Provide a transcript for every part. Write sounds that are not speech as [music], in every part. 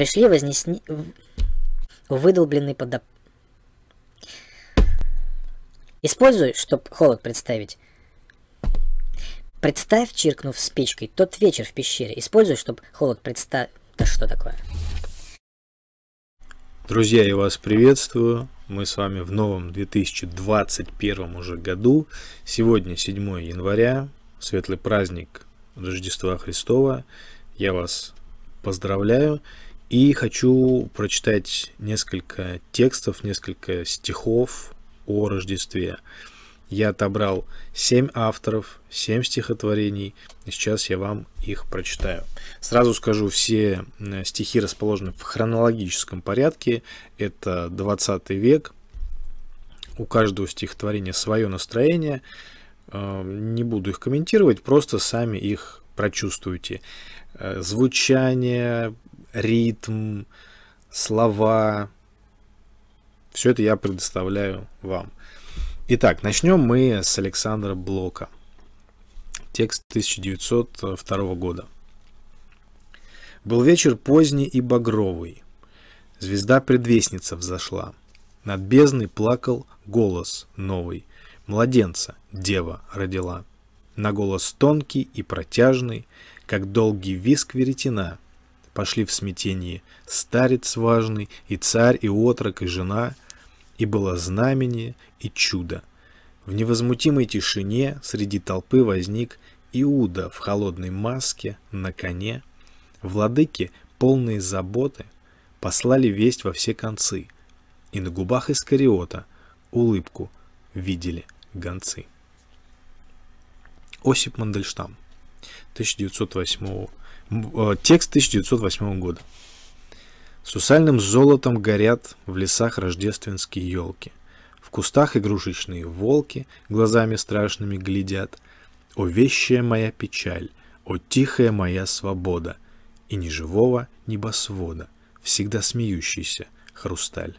пришли вознесни... выдолбленный под... Используй, чтобы холод представить. Представь, чиркнув спичкой, тот вечер в пещере. Используй, чтобы холод представ... Да что такое? Друзья, я вас приветствую. Мы с вами в новом 2021 уже году. Сегодня 7 января, светлый праздник Рождества Христова. Я вас поздравляю и хочу прочитать несколько текстов, несколько стихов о Рождестве. Я отобрал 7 авторов, 7 стихотворений, сейчас я вам их прочитаю. Сразу скажу, все стихи расположены в хронологическом порядке. Это 20 век. У каждого стихотворения свое настроение. Эм, не буду их комментировать, просто сами их прочувствуйте. Э, звучание, ритм, слова. Все это я предоставляю вам. Итак, начнем мы с Александра Блока. Текст 1902 года. Был вечер поздний и багровый. Звезда-предвестница взошла. Над бездной плакал голос новый. Младенца дева родила. На голос тонкий и протяжный, как долгий виск веретена — пошли в смятении старец важный, и царь, и отрок, и жена, и было знамение и чудо. В невозмутимой тишине среди толпы возник Иуда в холодной маске, на коне. Владыки, полные заботы, послали весть во все концы, и на губах Искариота улыбку видели гонцы. Осип Мандельштам, 1908 Э, текст 1908 года. С усальным золотом горят в лесах рождественские елки. В кустах игрушечные волки глазами страшными глядят. О вещая моя печаль, о тихая моя свобода, И ни живого небосвода, всегда смеющийся хрусталь.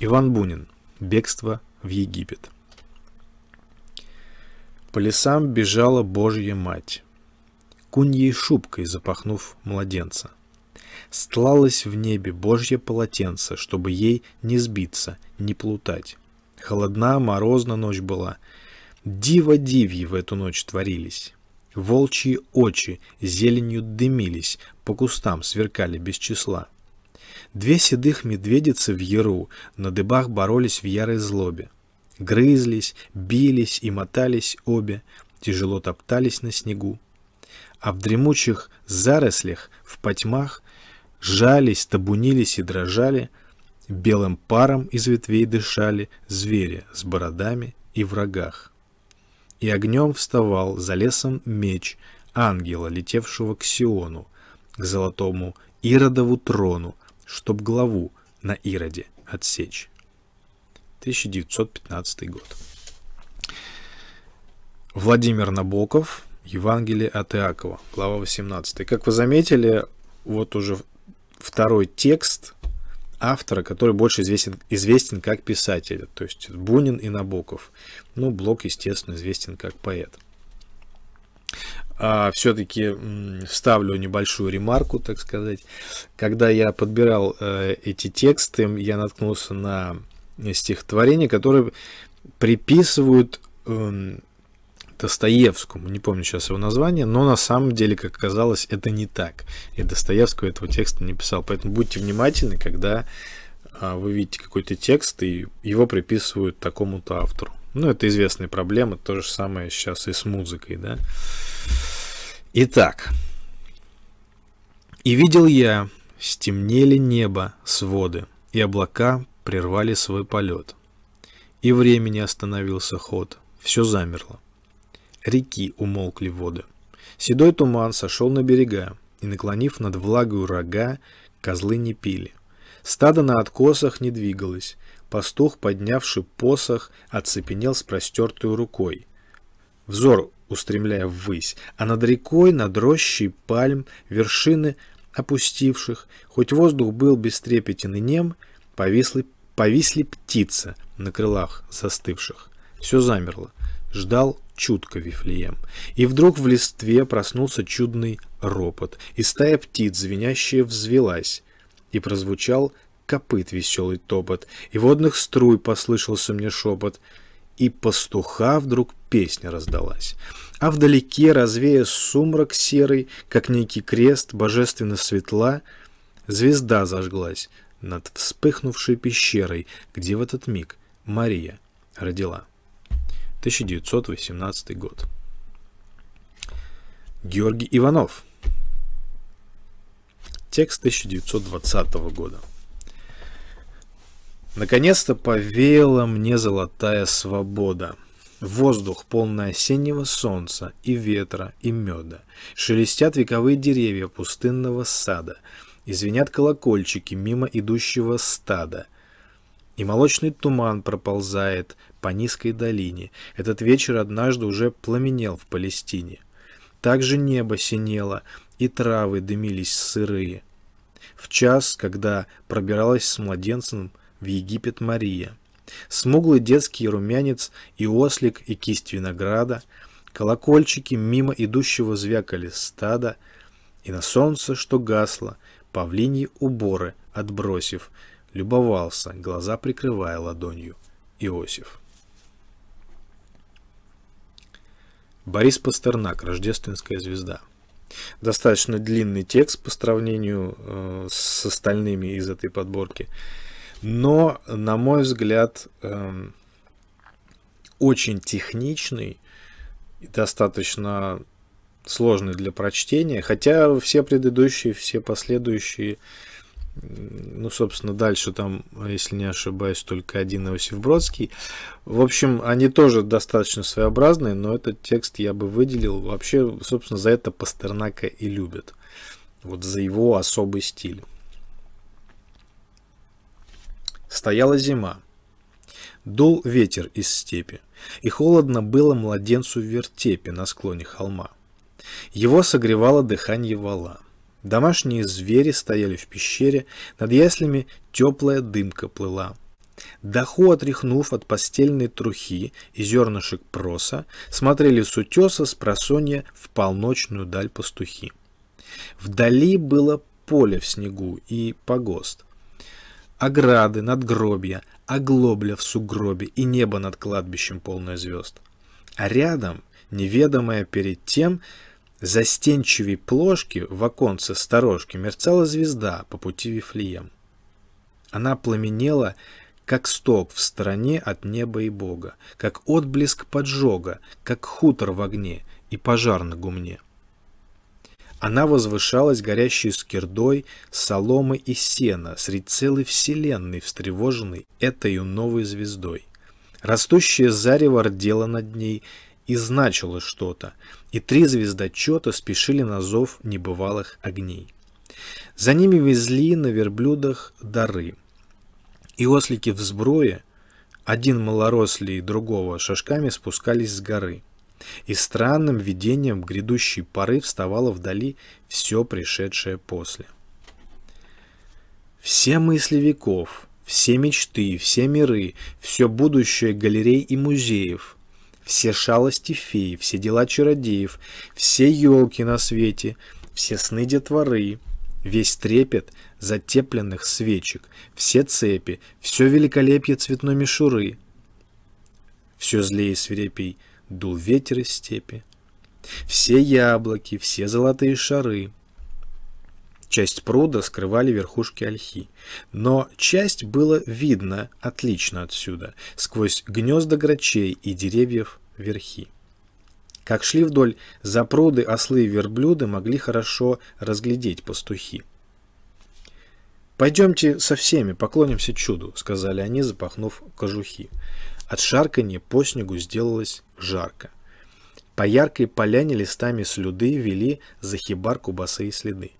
Иван Бунин. Бегство в Египет. По лесам бежала Божья Мать куньей шубкой запахнув младенца. Стлалось в небе божье полотенце, чтобы ей не сбиться, не плутать. Холодна, морозна ночь была. Диво дивьи в эту ночь творились. Волчьи очи зеленью дымились, по кустам сверкали без числа. Две седых медведицы в яру на дыбах боролись в ярой злобе. Грызлись, бились и мотались обе, тяжело топтались на снегу а в дремучих зарослях, в потьмах, жались, табунились и дрожали, белым паром из ветвей дышали звери с бородами и в рогах. И огнем вставал за лесом меч ангела, летевшего к Сиону, к золотому Иродову трону, чтоб главу на Ироде отсечь. 1915 год. Владимир Набоков, Евангелие от Иакова, глава 18. Как вы заметили, вот уже второй текст автора, который больше известен, известен как писатель, то есть Бунин и Набоков. Ну, Блок, естественно, известен как поэт. А все-таки вставлю небольшую ремарку, так сказать. Когда я подбирал э, эти тексты, я наткнулся на стихотворение, которое приписывают эм, Достоевскому, не помню сейчас его название, но на самом деле, как оказалось, это не так. И Достоевского этого текста не писал. Поэтому будьте внимательны, когда а, вы видите какой-то текст, и его приписывают такому-то автору. Ну, это известная проблема, то же самое сейчас и с музыкой, да. Итак. «И видел я, стемнели небо, своды, и облака прервали свой полет. И времени остановился ход, все замерло реки умолкли воды. Седой туман сошел на берега, и, наклонив над влагою рога, козлы не пили. Стадо на откосах не двигалось. Пастух, поднявший посох, оцепенел с простертой рукой. Взор устремляя ввысь, а над рекой, над рощей пальм, вершины опустивших, хоть воздух был бестрепетен и нем, повисли, повисли птица на крылах застывших. Все замерло. Ждал чутко Вифлеем. И вдруг в листве проснулся чудный ропот, и стая птиц, звенящая, взвелась, и прозвучал копыт веселый топот, и водных струй послышался мне шепот, и пастуха вдруг песня раздалась. А вдалеке, развея сумрак серый, как некий крест, божественно светла, звезда зажглась над вспыхнувшей пещерой, где в этот миг Мария родила. 1918 год. Георгий Иванов. Текст 1920 года. Наконец-то повеяла мне золотая свобода. Воздух, полный осеннего солнца и ветра, и меда. Шелестят вековые деревья пустынного сада. Извинят колокольчики мимо идущего стада — и молочный туман проползает по низкой долине. Этот вечер однажды уже пламенел в Палестине. Также небо синело, и травы дымились сырые. В час, когда пробиралась с младенцем в Египет Мария. Смуглый детский румянец и ослик, и кисть винограда, колокольчики мимо идущего звякали стада, и на солнце, что гасло, павлиньи уборы, отбросив – любовался, глаза прикрывая ладонью. Иосиф. Борис Пастернак, «Рождественская звезда». Достаточно длинный текст по сравнению э, с остальными из этой подборки. Но, на мой взгляд, э, очень техничный и достаточно сложный для прочтения. Хотя все предыдущие, все последующие ну, собственно, дальше там, а если не ошибаюсь, только один Иосиф Бродский. В общем, они тоже достаточно своеобразные, но этот текст я бы выделил. Вообще, собственно, за это Пастернака и любят. Вот за его особый стиль. Стояла зима. Дул ветер из степи, и холодно было младенцу в вертепе на склоне холма. Его согревало дыхание вала – Домашние звери стояли в пещере, над яслями теплая дымка плыла. Даху, отряхнув от постельной трухи и зернышек проса, смотрели с утеса с просонья в полночную даль пастухи. Вдали было поле в снегу и погост. Ограды, надгробья, оглобля в сугробе и небо над кладбищем полное звезд. А рядом, неведомое перед тем, застенчивій плошки в оконце сторожки мерцала звезда по пути Вифлеем. Она пламенела, как сток в стороне от неба и Бога, как отблеск поджога, как хутор в огне и пожар на гумне. Она возвышалась горящей скирдой, соломы и сена среди целой вселенной, встревоженной этой новой звездой. Растущее зарево рдело над ней, и значило что-то, и три звездочета спешили на зов небывалых огней. За ними везли на верблюдах дары. И ослики в сброе, один малорослый и другого, шажками спускались с горы. И странным видением грядущей поры вставало вдали все пришедшее после. Все мысли веков, все мечты, все миры, все будущее галерей и музеев все шалости феи, все дела чародеев, все елки на свете, все сны детворы, весь трепет затепленных свечек, все цепи, все великолепие цветной мишуры. Все злее свирепей дул ветер из степи, все яблоки, все золотые шары — Часть пруда скрывали верхушки ольхи. Но часть было видно отлично отсюда, сквозь гнезда грачей и деревьев верхи. Как шли вдоль запруды ослы и верблюды могли хорошо разглядеть пастухи. «Пойдемте со всеми, поклонимся чуду», — сказали они, запахнув кожухи. От шарканья по снегу сделалось жарко. По яркой поляне листами слюды вели за хибарку босые следы.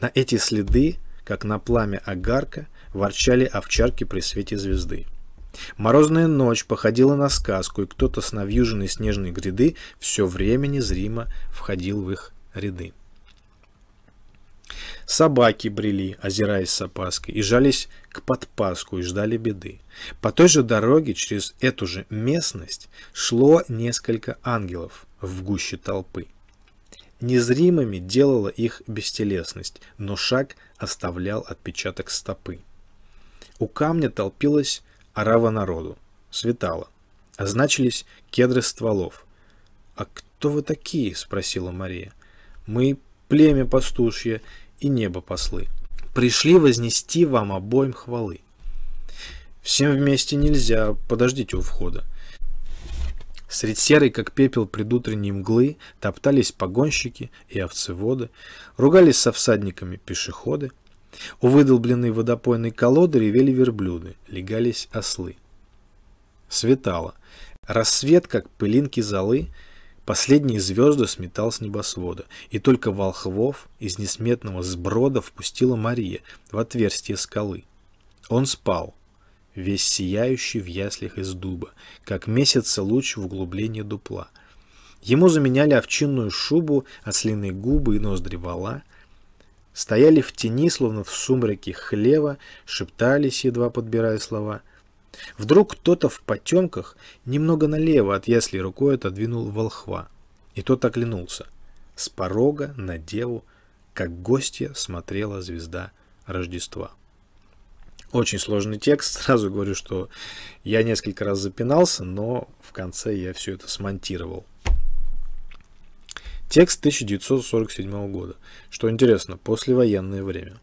На эти следы, как на пламя огарка, ворчали овчарки при свете звезды. Морозная ночь походила на сказку, и кто-то с навьюженной снежной гряды все время незримо входил в их ряды. Собаки брели, озираясь с опаской, и жались к подпаску и ждали беды. По той же дороге через эту же местность шло несколько ангелов в гуще толпы. Незримыми делала их бестелесность, но шаг оставлял отпечаток стопы. У камня толпилась орава народу, светало. Означились кедры стволов. «А кто вы такие?» — спросила Мария. «Мы племя пастушье и небо послы. Пришли вознести вам обоим хвалы». «Всем вместе нельзя, подождите у входа», Средь серой, как пепел предутренней мглы, топтались погонщики и овцеводы, ругались со всадниками пешеходы. У выдолбленной водопойной колоды ревели верблюды, легались ослы. Светало. Рассвет, как пылинки золы, последние звезды сметал с небосвода, и только волхвов из несметного сброда впустила Мария в отверстие скалы. Он спал, весь сияющий в яслях из дуба, как месяца луч в углублении дупла. Ему заменяли овчинную шубу, ослиные губы и ноздри вала. Стояли в тени, словно в сумраке хлева, шептались, едва подбирая слова. Вдруг кто-то в потемках немного налево от ясли рукой отодвинул волхва, и тот оглянулся. С порога на деву, как гостья, смотрела звезда Рождества. Очень сложный текст. [laughs] Сразу говорю, что я несколько раз запинался, но в конце я все это смонтировал. Текст 1947 года. Что интересно, послевоенное время.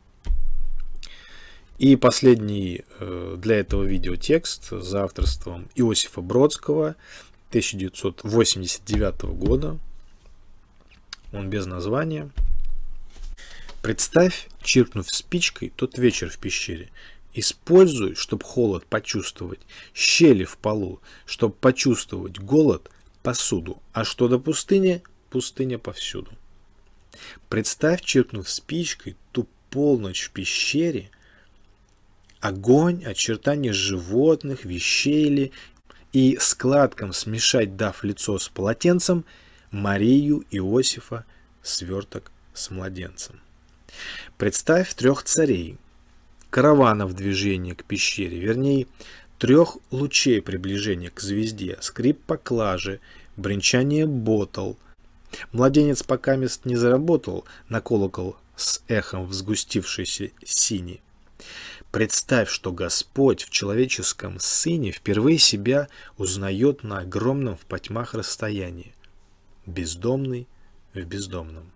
И последний э, для этого видео текст за авторством Иосифа Бродского 1989 года. Он без названия. Представь, чиркнув спичкой, тот вечер в пещере, Используй, чтобы холод почувствовать, щели в полу, чтобы почувствовать голод, посуду. А что до пустыни? Пустыня повсюду. Представь, черкнув спичкой, ту полночь в пещере, огонь, очертания животных, вещей ли, и складком смешать, дав лицо с полотенцем, Марию, Иосифа, сверток с младенцем. Представь трех царей – каравана в движении к пещере, вернее, трех лучей приближения к звезде, скрип поклажи, бренчание ботл. Младенец пока мест не заработал на колокол с эхом в сгустившейся сини. Представь, что Господь в человеческом сыне впервые себя узнает на огромном в потьмах расстоянии. Бездомный в бездомном.